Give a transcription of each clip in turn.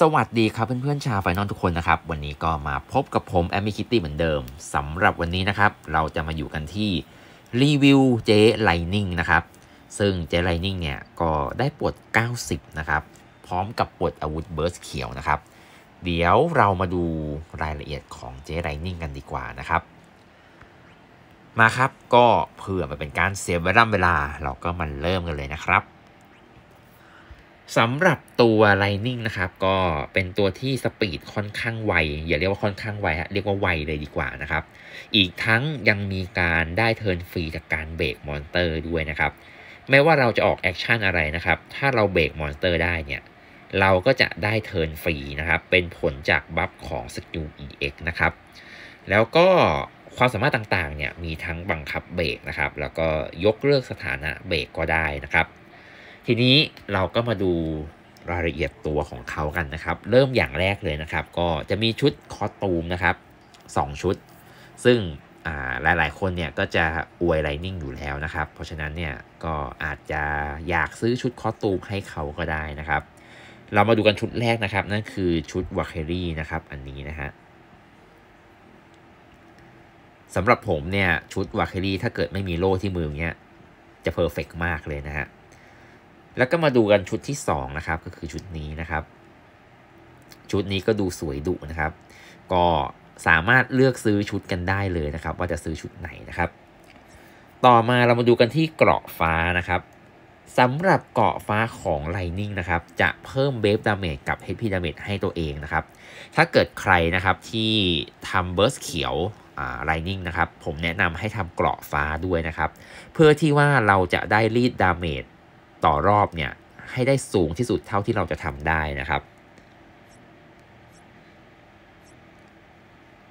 สวัสดีครับเพื่อนๆชาวไฟนอลทุกคนนะครับ วันนี้ก็มาพบกับผมแอมมี่คิตตี้เหมือนเดิมสำหรับวันนี้นะครับ เราจะมาอยู่กันที่รีวิวเจ๊ไลนิ่งนะครับ ซึ่งเจ๊ไลนิ่งเนี่ยก็ได้ปวด90นะครับพร้อมกับปวดอาวุธเบิร์สเขียวนะครับเดี๋ยวเรามาดูรายละเอียดของเจ๊ไลนิ่งกันดีกว่านะครับ มาครับก็เพื่อมาเป็นการเสียเวลาเวลา เราก็มาเริ่มกันเลยนะครับสำหรับตัว Lightning นะครับก็เป็นตัวที่สปีดค่อนข้างไวอย่าเรียกว่าค่อนข้างไวฮะเรียกว่าไวเลยดีกว่านะครับ อีกทั้งยังมีการได้เทิร์นฟรีจากการเบรกมอนเตอร์ ด้วยนะครับ แม้ว่าเราจะออกแอคชั่นอะไรนะครับ ถ้าเราเบรกมอนสเตอร์ ได้เนี่ย เราก็จะได้เทิร์นฟรีนะครับ เป็นผลจากบัฟของสกิล EX นะครับ แล้วก็ความสามารถต่างๆเนี่ยมีทั้งบังคับเบรกนะครับแล้วก็ยกเลิกสถานะเบรกก็ได้นะครับทีนี้เราก็มาดูรายละเอียดตัวของเขากันนะครับ เริ่มอย่างแรกเลยนะครับ ก็จะมีชุดคอตูมนะครับ 2 ชุด ซึ่งหลายๆคนเนี่ยก็จะอวยไลนิ่งอยู่แล้วนะครับ เพราะฉะนั้นเนี่ย ก็อาจจะอยากซื้อชุดคอตูมให้เขาก็ได้นะครับ เรามาดูกันชุดแรกนะครับ นั่นคือชุดวาเครี่นะครับ อันนี้นะฮะสำหรับผมเนี่ยชุดวาเครี่ถ้าเกิดไม่มีโล่ที่มือเนี้ยจะเพอร์เฟกมากเลยนะฮะแล้วก็มาดูกันชุดที่ 2 นะครับก็คือชุดนี้นะครับ ชุดนี้ก็ดูสวยดุนะครับ ก็สามารถเลือกซื้อชุดกันได้เลยนะครับ ว่าจะซื้อชุดไหนนะครับ ต่อมาเรามาดูกันที่เกราะฟ้านะครับสำหรับเกราะฟ้าของไลนิ่งนะครับจะเพิ่มเบฟดาเมจกับพีดาเมจให้ตัวเองนะครับ ถ้าเกิดใครนะครับที่ทำเบิร์สเขียวไลนิ่งนะครับ ผมแนะนำให้ทำเกราะฟ้าด้วยนะครับ เพื่อที่ว่าเราจะได้รีดดาเมจต่อรอบเนี่ยให้ได้สูงที่สุดเท่าที่เราจะทำได้นะครับ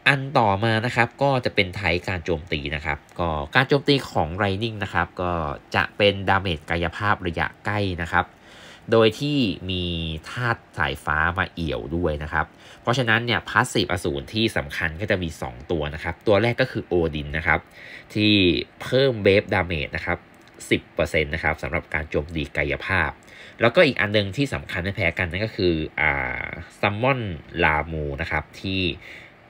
อันต่อมานะครับก็จะเป็นไทการโจมตีนะครับก็การโจมตีของไรนิ่งนะครับก็จะเป็นดาเมจกายภาพระยะใกล้นะครับ โดยที่มีธาตุสายฟ้ามาเอี่ยวด้วยนะครับ เพราะฉะนั้นเนี่ยพาสซีฟอสูรที่สำคัญก็จะมี 2 ตัวนะครับ ตัวแรกก็คือโอดินนะครับ ที่เพิ่มเบฟดาเมจนะครับ10%นะครับสำหรับการโจมตีกายภาพ แล้วก็อีกอันนึงที่สำคัญไม่แพ้กันนั่นก็คือ อ่าซัมมอน ลามู นะครับ ที่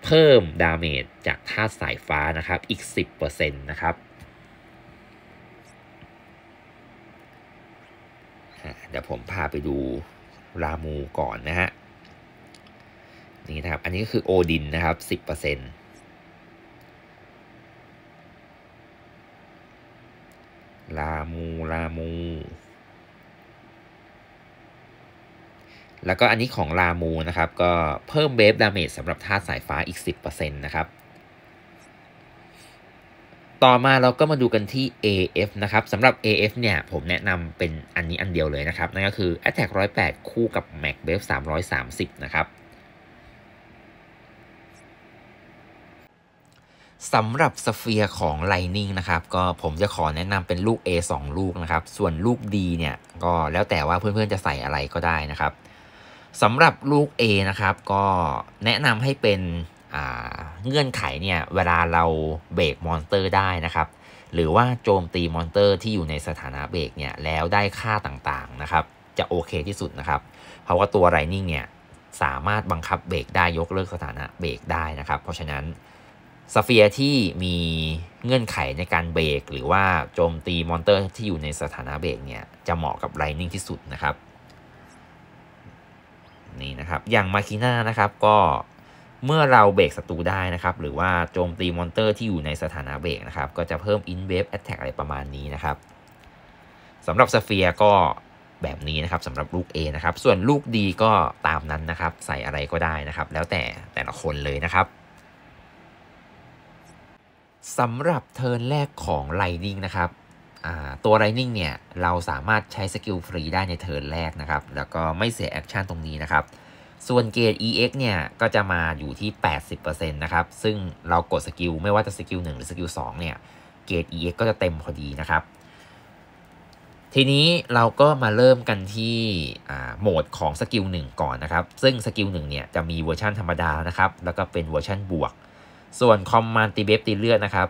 เพิ่มดาเมจจากธาตุสายฟ้า นะครับ อีก 10%นะครับ เดี๋ยวผมพาไปดูรามูก่อนนะฮะนี่นะครับ อันนี้ก็คือ โอดิน นะครับ 10%ลามูลามู แล้วก็อันนี้ของลามูนะครับ ก็เพิ่มเวฟดาเมจสำหรับธาตุสายฟ้าอีก 10%นะครับ ต่อมาเราก็มาดูกันที่ AF นะครับสำหรับ AF เนี่ยผมแนะนำเป็นอันนี้อันเดียวเลยนะครับ นั่นก็คือ Attack 108 คู่กับ Mac Wave 330 นะครับสำหรับสเฟียร์ของ Lightning นะครับ ก็ผมจะขอแนะนำเป็นลูก A 2 ลูกนะครับ ส่วนลูก D เนี่ยก็แล้วแต่ว่าเพื่อนๆ จะใส่อะไรก็ได้นะครับสำหรับลูก A นะครับก็แนะนำให้เป็นเงื่อนไขเนี่ย เวลาเราเบรกมอนสเตอร์ได้นะครับ หรือว่าโจมตีมอนสเตอร์ที่อยู่ในสถานะเบรกเนี่ย แล้วได้ค่าต่างๆนะครับ จะโอเคที่สุดนะครับ เพราะว่าตัวไรนิ่งเนี่ยสามารถบังคับเบรกได้ยกเลิกสถานะเบรกได้นะครับเพราะฉะนั้นสเฟียร์ที่มีเงื่อนไขในการเบรกหรือว่าโจมตีมอนเตอร์ ที่อยู่ในสถานะเบรกเนี่ยจะเหมาะกับไลนิ่งที่สุดนะครับนี่นะครับ อย่างมาคิน่านะครับ ก็เมื่อเราเบรกศัตรูได้นะครับ หรือว่าโจมตีมอนเตอร์ที่อยู่ในสถานะเบรกนะครับ ก็จะเพิ่มอินเวฟแอตแทกอะไรประมาณนี้นะครับสำหรับสเฟียร์ก็แบบนี้นะครับสำหรับลูก A นะครับ ส่วนลูก D ก็ตามนั้นนะครับ ใส่อะไรก็ได้นะครับ แล้วแต่แต่ละคนเลยนะครับสำหรับเทิร์นแรกของไลนิ่งนะครับตัวไลนิ่งเนี่ย เราสามารถใช้สกิลฟรีได้ในเทิร์นแรกนะครับ แล้วก็ไม่เสียแอคชั่นตรงนี้นะครับ ส่วนเกจ EX เนี่ย ก็จะมาอยู่ที่ 80%นะครับ ซึ่งเรากดสกิลไม่ว่าจะสกิล1หรือสกิล2เนี่ยเกจ EX ก็จะเต็มพอดีนะครับ ทีนี้เราก็มาเริ่มกันที่โหมดของสกิล1ก่อนนะครับ ซึ่งสกิล1เนี่ย จะมีเวอร์ชันธรรมดานะครับแล้วก็เป็นเวอร์ชันบวกส่วนอมมาน n ์ตีเบฟตีเลือดนะครับ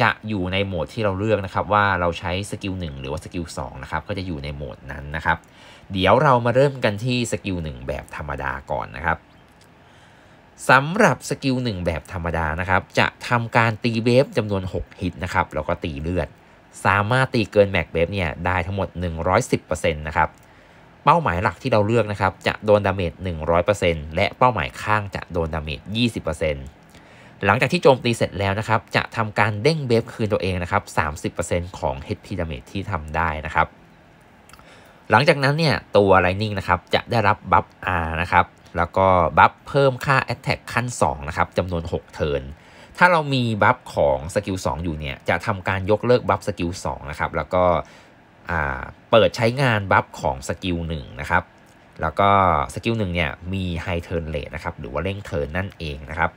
จะอยู่ในโหมดที่เราเลือกนะครับว่าเราใช้สกิล1หรือว่าสกิล2นะครับก็จะอยู่ในโหมดนั้นนะครับ เดี๋ยวเรามาเริ่มกันที่สกิล1แบบธรรมดาก่อนนะครับสำหรับสกิล1แบบธรรมดานะครับจะทำการตีเบฟจำนวน6ฮิตนะครับแล้วก็ตีเลือด สามารถตีเกินแม็กเบฟเนี่ยได้ทั้งหมด110%นะครับเป้าหมายหลักที่เราเลือกนะครับจะโดนดาเมจ100%และเป้าหมายข้างจะโดนดาเมจ20%หลังจากที่โจมตีเสร็จแล้วนะครับ จะทำการเด้งเบฟคืนตัวเองนะครับ30%ของ HP ีดาม g e ที่ทำได้นะครับ หลังจากนั้นเนี่ยตัวไลนิ่งนะครับจะได้รับบัฟอาร์นะครับ แล้วก็บัฟเพิ่มค่าแอตแทกขั้น2นะครับจำนวน6เทิร์น ถ้าเรามีบัฟของสกิล2อยู่เนี่ยจะทำการยกเลิกบัฟสกิล2นะครับ แล้วก็เปิดใช้งานบัฟของสกิล1นะครับ แล้วก็สกิล1เนี่ยมีไฮเทิร์นเลทนะครับ หรือว่าเร่งเทิร์นนั่นเองนะครับ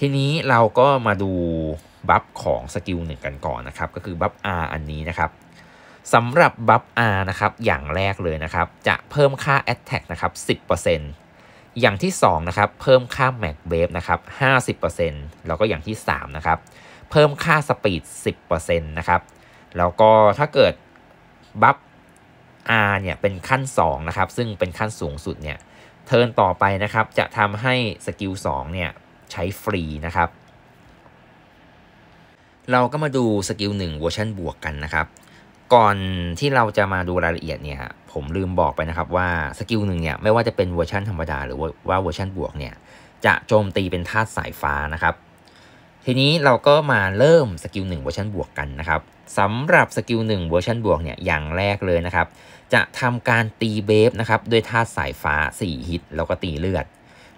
ทีนี้เราก็มาดูบัฟของสกิลหนึ่งกันก่อนนะครับ ก็คือบัฟ R อันนี้นะครับสำหรับบัฟ R นะครับ อย่างแรกเลยนะครับ จะเพิ่มค่า Attack นะครับ10%อย่างที่2นะครับเพิ่มค่า m a c w a v e นะครับ50%แล้วก็อย่างที่ 3 นะครับ เพิ่มค่า Speed 10%นะครับ แล้วก็ถ้าเกิดบัฟ R เนี่ยเป็นขั้น2นะครับซึ่งเป็นขั้นสูงสุดเนี่ยเทิร์นต่อไปนะครับ จะทำให้สกิล2เนี่ยใช้ฟรีนะครับ เราก็มาดูสกิล1เวอร์ชันบวกกันนะครับ ก่อนที่เราจะมาดูรายละเอียดเนี่ยผมลืมบอกไปนะครับว่าสกิลหนึ่งเนี่ยไม่ว่าจะเป็นเวอร์ชันธรรมดา หรือว่าเวอร์ชันบวกเนี่ย จะโจมตีเป็นธาตุสายฟ้านะครับ ทีนี้เราก็มาเริ่มสกิลหนึ่งเวอร์ชันบวกกันนะครับ สำหรับสกิลหนึ่งเวอร์ชันบวกเนี่ยอย่างแรกเลยนะครับ จะทำการตีเบฟนะครับด้วยธาตุสายฟ้า 4 ฮิต แล้วก็ตีเลือด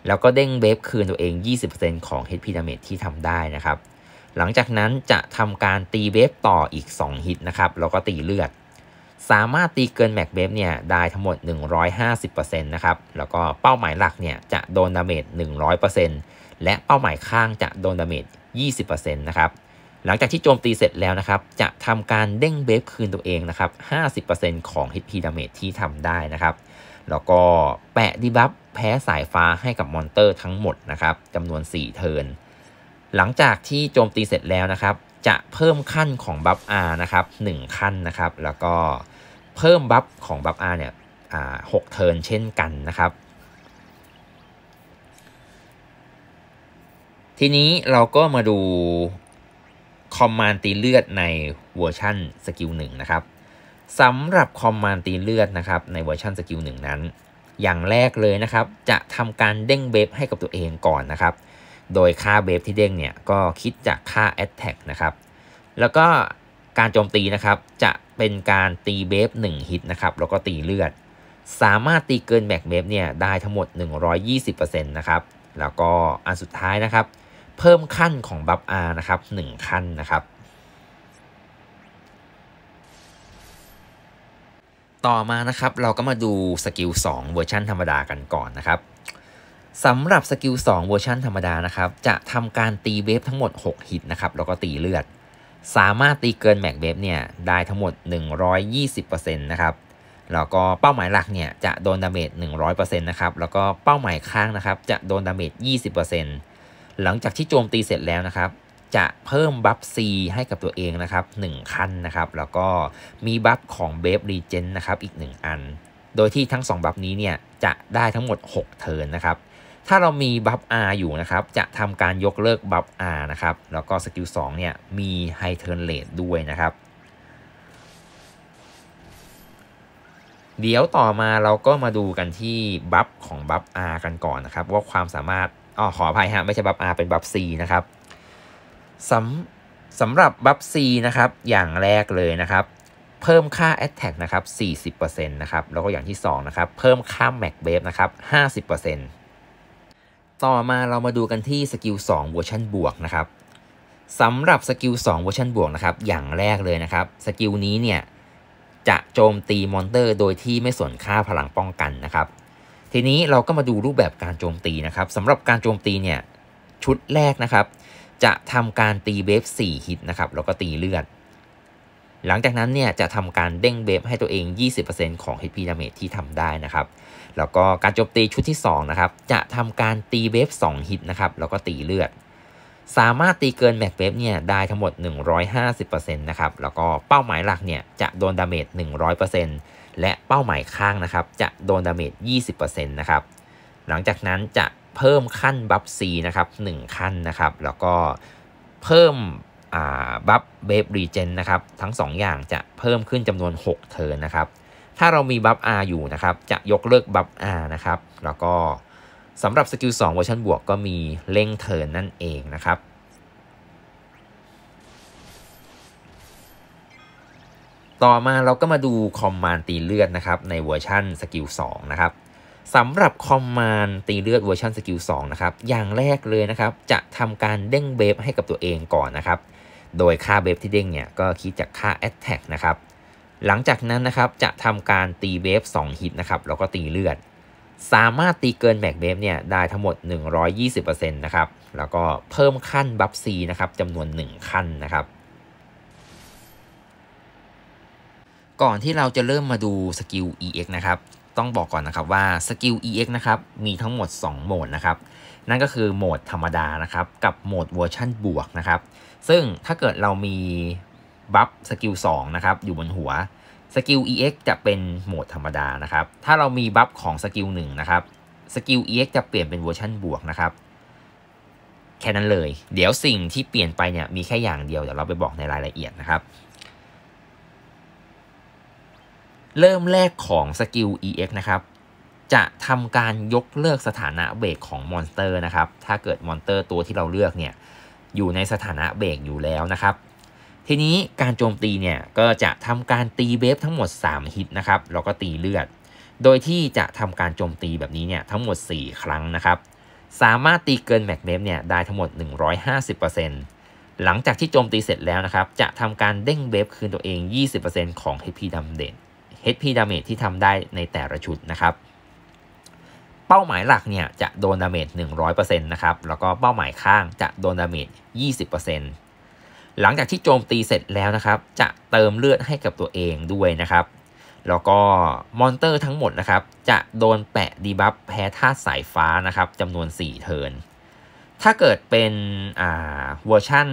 แล้วก็เด้งเวฟคืนตัวเอง 20%ของ h ฮด p ีด a m i d ที่ทำได้นะครับ หลังจากนั้นจะทำการตีเวฟต่ออีก2ฮิตนะครับ แล้วก็ตีเลือด สามารถตีเกินแม็กเวฟเนี่ย ได้ทั้งหมด 150%นะครับ แล้วก็เป้าหมายหลักเนี่ย จะโดนดาเมจ 100%และเป้าหมายข้างจะโดนดาเมจ 20%นะครับ หลังจากที่โจมตีเสร็จแล้วนะครับ จะทำการเด้งเบฟคืนตัวเองนะครับ 50%ของ HP พีดา g e ที่ทำได้นะครับ แล้วก็ แปะดีบัฟแพ้สายฟ้าให้กับมอนเตอร์ทั้งหมดนะครับ จำนวน 4 เทิร์นหลังจากที่โจมตีเสร็จแล้วนะครับ จะเพิ่มขั้นของบัฟอาร์นะครับ 1 ขั้นนะครับ แล้วก็เพิ่มบัฟของบัฟอาร์เนี่ยหกเทิร์นเช่นกันนะครับ ทีนี้เราก็มาดูคอมมาน์ตีเลือดในเวอร์ชั่นสกิลหนึ่งนะครับ สำหรับคอมมาน์ตีเลือดนะครับในเวอร์ชันสกิลหนึ่งนั้นอย่างแรกเลยนะครับจะทำการเด้งเบฟให้กับตัวเองก่อนนะครับ โดยค่าเบฟที่เด้งเนี่ยก็คิดจากค่า attack นะครับ แล้วก็การโจมตีนะครับจะเป็นการตีเบฟ1ฮิตนะครับแล้วก็ตีเลือด สามารถตีเกินแม็กเบฟเนี่ยได้ทั้งหมด 120%นะครับแล้วก็อันสุดท้ายนะครับ เพิ่มขั้นของบัฟอาร์นะครับ1 ขั้นนะครับต่อมานะครับ เราก็มาดูสกิล2เวอร์ชันธรรมดากันก่อนนะครับสำหรับสกิล2เวอร์ชันธรรมดานะครับ จะทำการตีเวฟทั้งหมด6หิตนะครับแล้วก็ตีเลือด สามารถตีเกินแม็กเวฟเนี่ยได้ทั้งหมด 120%นะครับแล้วก็เป้าหมายหลักเนี่ยจะโดนดาเมจ100%นะครับแล้วก็เป้าหมายข้างนะครับ จะโดนดาเมจ20%หลังจากที่โจมตีเสร็จแล้วนะครับจะเพิ่มบัฟซีให้กับตัวเองนะครับ1ขั้นนะครับ แล้วก็มีบัฟของเบฟรีเจนนะครับอีก 1 อัน โดยที่ทั้ง 2 บัฟนี้เนี่ยจะได้ทั้งหมด 6เทิร์นนะครับถ้าเรามีบัฟ R อยู่นะครับ จะทำการยกเลิกบัฟ R นะครับแล้วก็สกิล2เนี่ยมีไฮเทิร์นเลดด้วยนะครับ เดี๋ยวต่อมาเราก็มาดูกันที่บัฟของบัฟ R กันก่อนนะครับ ว่าความสามารถอ๋อขออภัยฮะ ไม่ใช่บัฟ R เป็นบัฟ C นะครับสำสำหรับบัฟซีนะครับอย่างแรกเลยนะครับ เพิ่มค่า Attack นะครับ40%นะครับแล้วก็อย่างที่ 2 นะครับ เพิ่มค่า Mac ก a v e นะครับ50%ต่อมาเรามาดูกันที่สกิล2เวอร์ชันบวกนะครับสำหรับสกิล2เวอร์ชันบวกนะครับอย่างแรกเลยนะครับสกิลนี้เนี่ยจะโจมตีมอนเตอร์ โดยที่ไม่สนค่าพลังป้องกันนะครับ ทีนี้เราก็มาดูรูปแบบการโจมตีนะครับสำหรับการโจมตีเนี่ยชุดแรกนะครับจะทำการตีเวฟ4ฮิตนะครับ แล้วก็ตีเลือด หลังจากนั้นเนี่ยจะทำการเด้งเวฟให้ตัวเอง 20%ของ HP ดาเมจที่ทำได้นะครับ แล้วก็การโจมตีชุดที่2นะครับ จะทำการตีเวฟ2ฮิตนะครับ แล้วก็ตีเลือด สามารถตีเกินแม็กเวฟเนี่ยได้ทั้งหมด 150%นะครับ แล้วก็เป้าหมายหลักเนี่ยจะโดนดาเมจ 100%และเป้าหมายข้างนะครับจะโดนดาเมจ 20%นะครับ หลังจากนั้นจะเพิ่มขั้นบัฟซีนะครับ1ขั้นนะครับ แล้วก็เพิ่มบัฟเบฟรีเจนนะครับ ทั้ง 2 อย่างจะเพิ่มขึ้นจำนวน6เทินนะครับถ้าเรามีบัฟอาอยู่นะครับ จะยกเลิกบัฟอานะครับ แล้วก็สำหรับสกิล2เวอร์ชันบวก ก็มีเร่งเทินนั่นเองนะครับ ต่อมาเราก็มาดูคอมมานด์ตีเลือดนะครับในเวอร์ชันสกิล2นะครับสำหรับคอมมานตีเลือดเวอร์ชันสกิล2นะครับอย่างแรกเลยนะครับจะทำการเด้งเบฟให้กับตัวเองก่อนนะครับ โดยค่าเบฟที่เด้งเนี่ยก็คิดจากค่า Attack นะครับ หลังจากนั้นนะครับจะทำการตีเบฟ2ฮิตนะครับแล้วก็ตีเลือด สามารถตีเกินแม็กเบฟเนี่ยได้ทั้งหมด 120%นะครับแล้วก็เพิ่มขั้นบัฟซีนะครับจำนวน 1 ขั้นนะครับ ก่อนที่เราจะเริ่มมาดูสกิล EX นะครับต้องบอกก่อนนะครับว่าสกิล EX นะครับมีทั้งหมด 2 โหมดนะครับ นั่นก็คือโหมดธรรมดานะครับกับโหมดเวอร์ชั่นบวกนะครับซึ่งถ้าเกิดเรามีบัฟสกิล 2 นะครับอยู่บนหัวสกิล EX จะเป็นโหมดธรรมดานะครับถ้าเรามีบัฟของสกิล 1 นะครับสกิล EX จะเปลี่ยนเป็นเวอร์ชันบวกนะครับ แค่นั้นเลยเดี๋ยวสิ่งที่เปลี่ยนไปเนี่ยมีแค่อย่างเดียวเดี๋ยวเราไปบอกในรายละเอียดนะครับเริ่มแรกของสกิล EX นะครับ จะทำการยกเลิกสถานะเบรกของมอนสเตอร์นะครับ ถ้าเกิดมอนสเตอร์ตัวที่เราเลือกเนี่ยอยู่ในสถานะเบรกอยู่แล้วนะครับ ทีนี้การโจมตีเนี่ยก็จะทำการตีเบฟทั้งหมด3ฮิตนะครับ แล้วก็ตีเลือด โดยที่จะทำการโจมตีแบบนี้เนี่ยทั้งหมด 4 ครั้งนะครับ สามารถตีเกินแม็กเบฟเนี่ยได้ทั้งหมด 150%หลังจากที่โจมตีเสร็จแล้วนะครับ จะทำการเด้งเบฟคืนตัวเอง 20%ของ HP ดาเด่น HP damage ที่ทำได้ในแต่ละชุดนะครับ เป้าหมายหลักเนี่ยจะโดนดาเมจ100%นะครับ แล้วก็เป้าหมายข้างจะโดนดาเมจ20%หลังจากที่โจมตีเสร็จแล้วนะครับ จะเติมเลือดให้กับตัวเองด้วยนะครับ แล้วก็มอนเตอร์ทั้งหมดนะครับจะโดนแปะดีบัฟแพ้ธาตุสายฟ้านะครับจำนวน 4 เทิร์นถ้าเกิดเป็นเวอร์ชั่น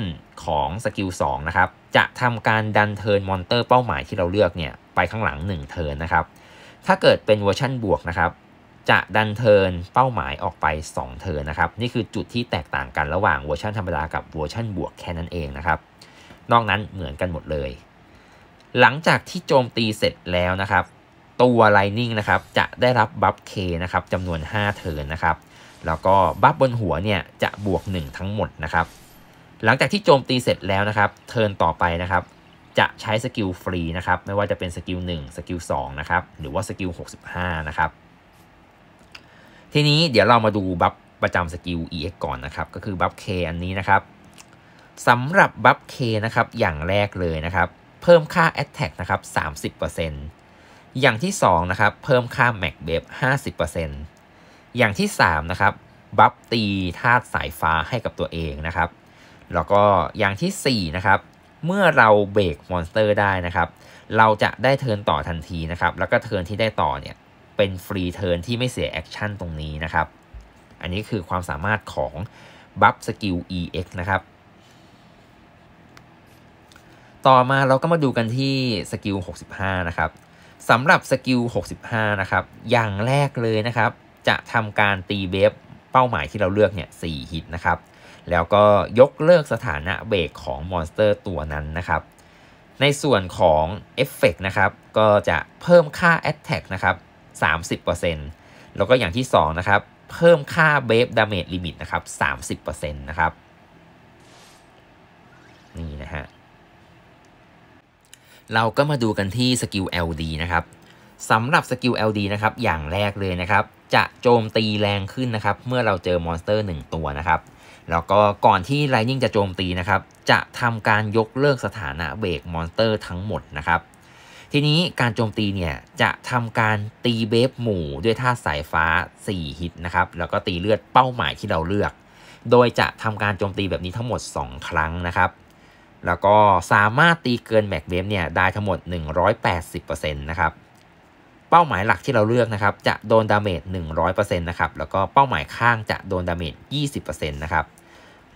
ของสกิล2นะครับ จะทำการดันเทิร์นมอนเตอร์ เป้าหมายที่เราเลือกเนี่ยไปข้างหลัง 1 เทินนะครับ ถ้าเกิดเป็นเวอร์ชันบวกนะครับ จะดันเทินเป้าหมายออกไป 2 เทินนะครับ นี่คือจุดที่แตกต่างกันระหว่างเวอร์ชันธรรมดากับเวอร์ชันบวกแค่นั้นเองนะครับ นอกนั้นเหมือนกันหมดเลย หลังจากที่โจมตีเสร็จแล้วนะครับ ตัวไลนิ่งนะครับจะได้รับบัฟเคนะครับจำนวน 5 เทินนะครับ แล้วก็บัฟบนหัวเนี่ยจะบวก 1 ทั้งหมดนะครับ หลังจากที่โจมตีเสร็จแล้วนะครับเทิร์นต่อไปนะครับจะใช้สกิลฟรีนะครับ ไม่ว่าจะเป็นสกิล1สกิล2นะครับหรือว่าสกิล65 นะครับ ทีนี้เดี๋ยวเรามาดูบัฟประจำสกิล EX ก่อนนะครับ ก็คือบัฟ K อันนี้นะครับสำหรับบัฟ K นะครับอย่างแรกเลยนะครับ เพิ่มค่า Attack นะครับ 30%อย่างที่2นะครับเพิ่มค่า Mac b e f 50%อย่างที่ 3 นะครับบัฟตีธาตุสายฟ้าให้กับตัวเองนะครับ แล้วก็อย่างที่ 4 นะครับเมื่อเราเบรกมอนสเตอร์ได้นะครับ เราจะได้เทิร์นต่อทันทีนะครับ แล้วก็เทิร์นที่ได้ต่อเนี่ย เป็นฟรีเทิร์นที่ไม่เสียแอคชั่นตรงนี้นะครับ อันนี้คือความสามารถของบัฟสกิล EX นะครับ ต่อมาเราก็มาดูกันที่สกิล65 นะครับสำหรับสกิล65 นะครับ อย่างแรกเลยนะครับ จะทำการตีเบฟเป้าหมายที่เราเลือกเนี่ย4ฮิตนะครับแล้วก็ยกเลิกสถานะเบรกของมอนสเตอร์ตัวนั้นนะครับ ในส่วนของเอฟเฟกนะครับ ก็จะเพิ่มค่า Attack นะครับ 30%แล้วก็อย่างที่ 2 นะครับ เพิ่มค่าเบฟดาเมจลิมิตนะครับ30%นะครับ นี่นะฮะ เราก็มาดูกันที่สกิล LD นะครับ สำหรับสกิล LD นะครับ อย่างแรกเลยนะครับ จะโจมตีแรงขึ้นนะครับ เมื่อเราเจอมอนสเตอร์ 1 ตัวนะครับแล้วก็ก่อนที่ไลนิ่งจะโจมตีนะครับ จะทำการยกเลิกสถานะเบรกมอนสเตอร์ทั้งหมดนะครับทีนี้การโจมตีเนี่ยจะทำการตีเบฟหมู่ด้วยท่าสายฟ้า4ฮิตนะครับแล้วก็ตีเลือดเป้าหมายที่เราเลือก โดยจะทำการโจมตีแบบนี้ทั้งหมด 2 ครั้งนะครับ แล้วก็สามารถตีเกินแม็กเบฟเนี่ยได้ทั้งหมด 180%นะครับเป้าหมายหลักที่เราเลือกนะครับจะโดนดาเมจ100%นะครับแล้วก็เป้าหมายข้างจะโดนดาเมจ20%นะครับ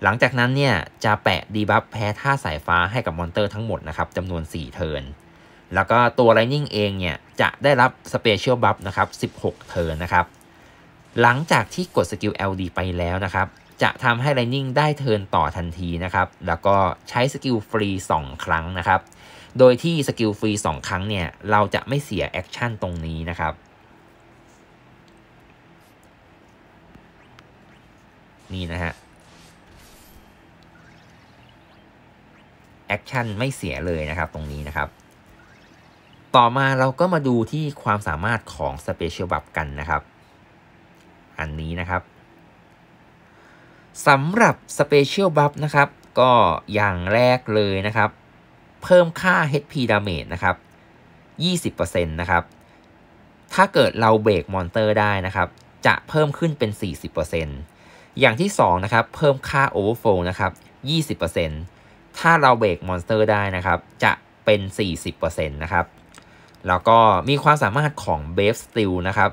หลังจากนั้นเนี่ยจะแปะดีบัฟแพ้ท่าสายฟ้าให้กับมอนเตอร์ทั้งหมดนะครับจำนวน 4 เทิร์นแล้วก็ตัวไลนิ่งเองเนี่ยจะได้รับสเปเชียลบัฟนะครับ16 เทิร์นนะครับ หลังจากที่กดสกิล LD ไปแล้วนะครับ จะทำให้ไลนิ่งได้เทิร์นต่อทันทีนะครับแล้วก็ใช้สกิลฟรี2ครั้งนะครับโดยที่สกิลฟรี 2 ครั้งเนี่ยเราจะไม่เสียแอคชั่นตรงนี้นะครับ นี่นะฮะแอคชั่นไม่เสียเลยนะครับตรงนี้นะครับ ต่อมาเราก็มาดูที่ความสามารถของสเปเชียลบัฟกันนะครับ อันนี้นะครับสำหรับสเปเชียลบัฟนะครับ ก็อย่างแรกเลยนะครับเพิ่มค่า HP damage นะครับ20%นะครับ ถ้าเกิดเราเบรกมอนเตอร์ได้นะครับ จะเพิ่มขึ้นเป็น 40%อย่างที่2นะครับ เพิ่มค่า overflow นะครับ 20%ถ้าเราเบรกมอนเตอร์ได้นะครับ จะเป็น 40%นะครับ แล้วก็มีความสามารถของ b a v e Steel นะครับ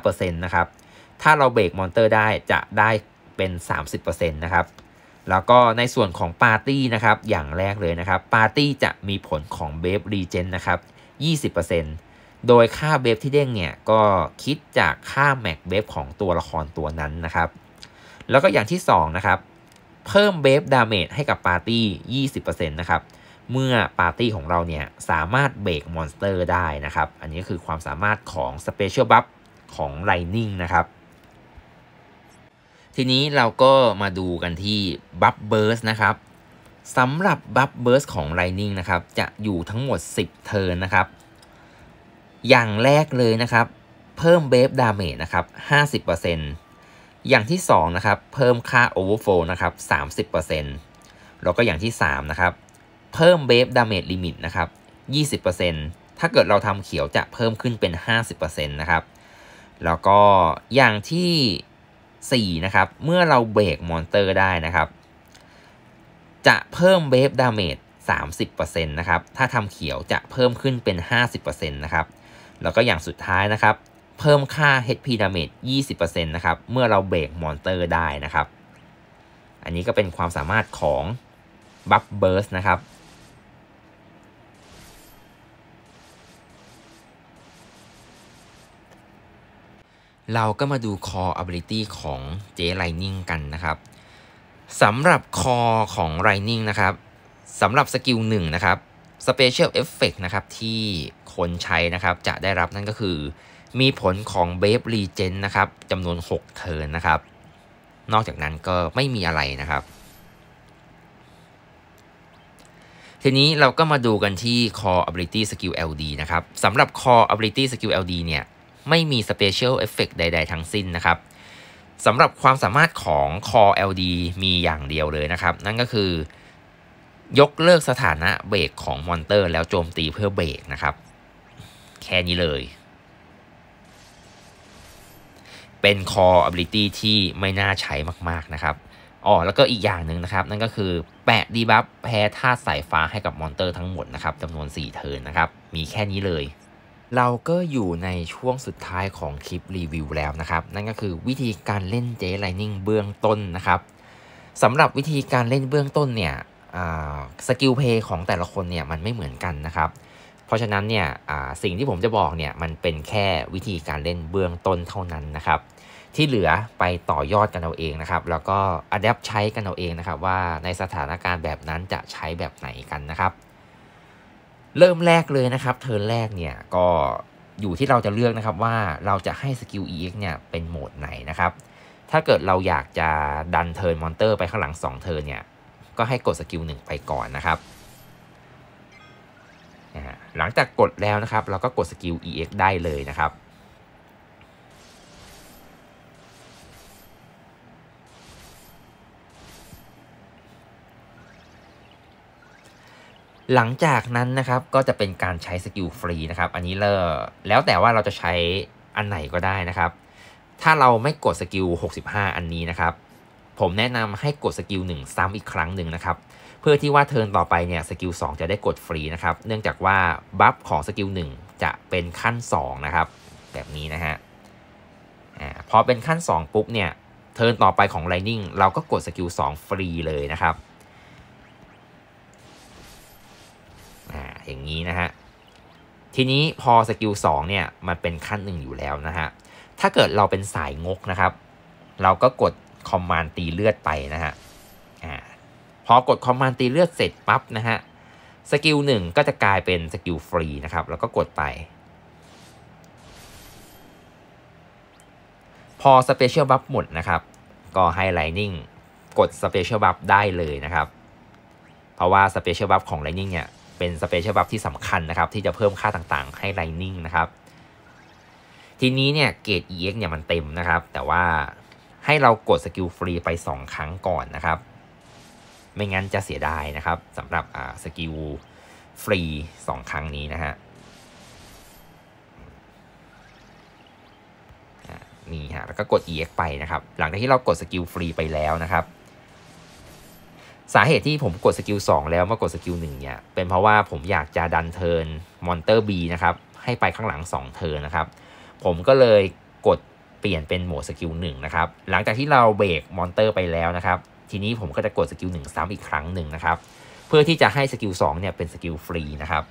15%นะครับ ถ้าเราเบรกมอนเตอร์ ได้จะได้เป็น 30%นะครับแล้วก็ในส่วนของปาร์ตี้นะครับอย่างแรกเลยนะครับปาร์ตี้จะมีผลของเบฟรีเจนนะครับ 20%โดยค่าเบฟที่เด้งเนี่ย ก็คิดจากค่าแม็กเบฟของตัวละครตัวนั้นนะครับ แล้วก็อย่างที่2นะครับเพิ่มเบฟดาเมจให้กับปาร์ตี้ 20%นะครับเมื่อปาร์ตี้ของเราเนี่ยสามารถเบรกมอนสเตอร์ได้นะครับ อันนี้คือความสามารถของสเปเชียลบัฟของไลนิ่งนะครับทีนี้เราก็มาดูกันที่บัฟเบิร์สนะครับสำหรับบัฟเบิร์สของไลนิ่งนะครับ จะอยู่ทั้งหมด 10 เทิร์นนะครับ อย่างแรกเลยนะครับ เพิ่มเบฟดาเมจนะครับ50%อย่างที่ 2 นะครับ เพิ่มค่าโอเวอร์โฟนะครับ30%แล้วก็อย่างที่ 3 นะครับ เพิ่มเบฟดาเมจลิมิตนะครับ20%ถ้าเกิดเราทำเขียวจะเพิ่มขึ้นเป็น 50%นะครับ แล้วก็อย่างที่4 นะครับ เมื่อเราเบรกมอนเตอร์ได้นะครับ จะเพิ่มเวฟดาเมจ30%นะครับ ถ้าทำเขียวจะเพิ่มขึ้นเป็น 50%นะครับ แล้วก็อย่างสุดท้ายนะครับ เพิ่มค่า HP damage 20%นะครับ เมื่อเราเบรกมอนเตอร์ได้นะครับ อันนี้ก็เป็นความสามารถของบัฟเบิร์สนะครับเราก็มาดู core ability ของเจ Lightning กันนะครับสำหรับ core ของ Lightning นะครับสำหรับสกิลหนึ่งนะครับ Special Effect นะครับ ที่คนใช้นะครับ จะได้รับนั่นก็คือ มีผลของเบฟรีเจนนะครับจำนวน6เทิร์นนะครับ นอกจากนั้นก็ไม่มีอะไรนะครับ ทีนี้เราก็มาดูกันที่ Core Ability Skill LD นะครับสำหรับ Core Ability Skill LD เนี่ยไม่มีสเปเชียลเอฟเฟกใด ๆ ทั้งสิ้นนะครับสำหรับความสามารถของ Core LD มีอย่างเดียวเลยนะครับ นั่นก็คือ ยกเลิกสถานะเบรกของมอนเตอร์แล้วโจมตีเพื่อเบรกนะครับ แค่นี้เลย เป็น Core Ability ที่ไม่น่าใช้มากๆนะครับอ๋อแล้วก็อีกอย่างหนึ่งนะครับ นั่นก็คือ แปะดีบัฟแพ้ธาตุสายฟ้าให้กับมอนเตอร์ทั้งหมดนะครับจำนวน 4เทิร์นนะครับ มีแค่นี้เลยเราก็อยู่ในช่วงสุดท้ายของคลิปรีวิวแล้วนะครับ นั่นก็คือวิธีการเล่นเจไลนิ่งเบื้องต้นนะครับสำหรับวิธีการเล่นเบื้องต้นเนี่ยสกิลเพย์ของแต่ละคนเนี่ยมันไม่เหมือนกันนะครับ เพราะฉะนั้นเนี่ยสิ่งที่ผมจะบอกเนี่ยมันเป็นแค่วิธีการเล่นเบื้องต้นเท่านั้นนะครับ ที่เหลือไปต่อยอดกันเอาเองนะครับ แล้วก็อัดแอปใช้กันเอาเองนะครับ ว่าในสถานการณ์แบบนั้นจะใช้แบบไหนกันนะครับเริ่มแรกเลยนะครับเทิร์นแรกเนี่ย ก็อยู่ที่เราจะเลือกนะครับว่าเราจะให้สกิล EX เนี่ยเป็นโหมดไหนนะครับ ถ้าเกิดเราอยากจะดันเทิร์นมอนเตอร์ ไปข้างหลัง2เทิร์นเนี่ย ก็ให้กดสกิล1ไปก่อนนะครับ หลังจากกดแล้วนะครับ เราก็กดสกิล EX ได้เลยนะครับหลังจากนั้นนะครับก็จะเป็นการใช้สกิลฟรีนะครับอันนี้เลอแล้วแต่ว่าเราจะใช้อันไหนก็ได้นะครับ ถ้าเราไม่กดสกิล65 อันนี้นะครับ ผมแนะนำให้กดสกิล1ซ้ำอีกครั้งหนึ่งนะครับ เพื่อที่ว่าเทิร์นต่อไปเนี่ยสกิล2จะได้กดฟรีนะครับ เนื่องจากว่าบัฟของสกิล1จะเป็นขั้น2นะครับแบบนี้นะฮะอ่าพอเป็นขั้น 2 ปุ๊บเนี่ยเทิร์นต่อไปของไลนิ่งเราก็กดสกิล2ฟรีเลยนะครับอย่างนี้นะฮะ ทีนี้พอสกิล 2 เนี่ย มันเป็นขั้นหนึ่งอยู่แล้วนะฮะ ถ้าเกิดเราเป็นสายงกนะครับ เราก็กดคอมมานด์ตีเลือดไปนะฮะอ่าพอกดคอมมานด์ตีเลือดเสร็จปั๊บนะฮะ สกิลหนึ่งก็จะกลายเป็นสกิลฟรีนะครับ แล้วก็กดไป พอสเปเชียลบัฟหมดนะครับ ก็ให้ไลนิ่งกดสเปเชียลบัฟได้เลยนะครับ เพราะว่าสเปเชียลบัฟของไลนิ่งเนี่ยเป็นสเปเชียลบัฟที่สำคัญนะครับ ที่จะเพิ่มค่าต่างๆ ให้ไลนิ่งนะครับ ทีนี้เนี่ยเกรด EX เนี่ยมันเต็มนะครับ แต่ว่าให้เรากดสกิลฟรีไป 2 ครั้งก่อนนะครับ ไม่งั้นจะเสียดายนะครับสำหรับสกิลฟรี2ครั้งนี้นะฮะนี่ฮะแล้วก็กด EX ไปนะครับ หลังจากที่เรากดสกิลฟรีไปแล้วนะครับสาเหตุที่ผมกดสกิล2 แล้วมากดสกิล1เนี่ย เป็นเพราะว่าผมอยากจะดันเทิร์นมอนเตอร์บีนะครับให้ไปข้างหลัง 2เทิร์นนะครับ ผมก็เลยกดเปลี่ยนเป็นโหมดสกิล1นะครับ หลังจากที่เราเบรกมอนเตอร์ไปแล้วนะครับ ทีนี้ผมก็จะกดสกิล1ซ้ำอีกครั้งหนึ่งนะครับ เพื่อที่จะให้สกิล2เนี่ยเป็นสกิลฟรีนะครับ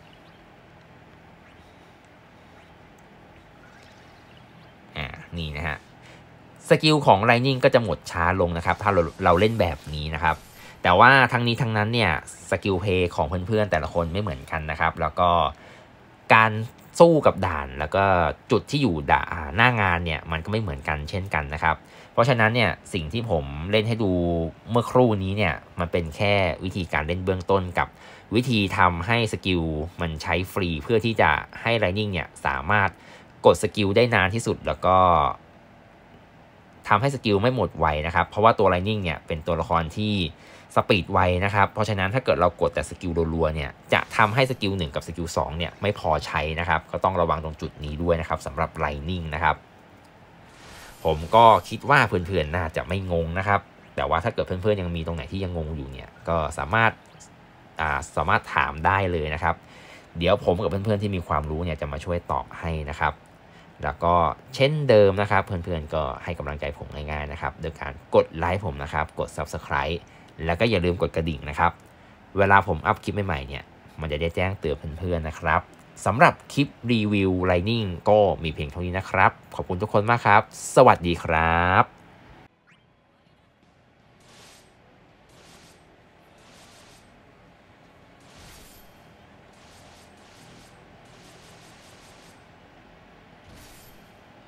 นี่นะฮะสกิลของไลนิ่งก็จะหมดช้าลงนะครับ ถ้าเราเราเล่นแบบนี้นะครับแต่ว่าทั้งนี้ทั้งนั้นเนี่ยสกิลเพย์ของเพื่อนๆแต่ละคนไม่เหมือนกันนะครับ แล้วก็การสู้กับด่าน แล้วก็จุดที่อยู่ด่าหน้างานเนี่ยมันก็ไม่เหมือนกันเช่นกันนะครับ เพราะฉะนั้นเนี่ยสิ่งที่ผมเล่นให้ดูเมื่อครู่นี้เนี่ย มันเป็นแค่วิธีการเล่นเบื้องต้นกับ วิธีทำให้สกิลมันใช้ฟรีเพื่อที่จะให้ไรนิ่งเนี่ยสามารถกดสกิลได้นานที่สุดแล้วก็ทำให้สกิลไม่หมดไวนะครับ เพราะว่าตัวไรนิ่งเนี่ยเป็นตัวละครที่สปีดไวนะครับ เพราะฉะนั้นถ้าเกิดเรากดแต่สกิลรัวๆเนี่ย จะทำให้สกิล1กับสกิล2เนี่ยไม่พอใช้นะครับ ก็ต้องระวังตรงจุดนี้ด้วยนะครับสำหรับไลนิ่งนะครับ ผมก็คิดว่าเพื่อนๆน่าจะไม่งงนะครับ แต่ว่าถ้าเกิดเพื่อนๆยังมีตรงไหนที่ยังงงอยู่เนี่ย ก็สามารถสามารถถามได้เลยนะครับ เดี๋ยวผมกับเพื่อนๆที่มีความรู้เนี่ยจะมาช่วยตอบให้นะครับ แล้วก็เช่นเดิมนะครับเพื่อนๆ ก็ให้กำลังใจผมง่ายๆนะครับ โดยการกดไลค์ผมนะครับกด Subscribe แล้วก็อย่าลืมกดกระดิ่งนะครับ เวลาผมอัพคลิปใหม่ๆ เนี่ย มันจะได้แจ้งเตือนเพื่อนๆ นะครับ สำหรับคลิปรีวิวไลนิ่งก็มีเพียงเท่านี้นะครับ ขอบคุณทุกคนมากครับ สวัสดีครับ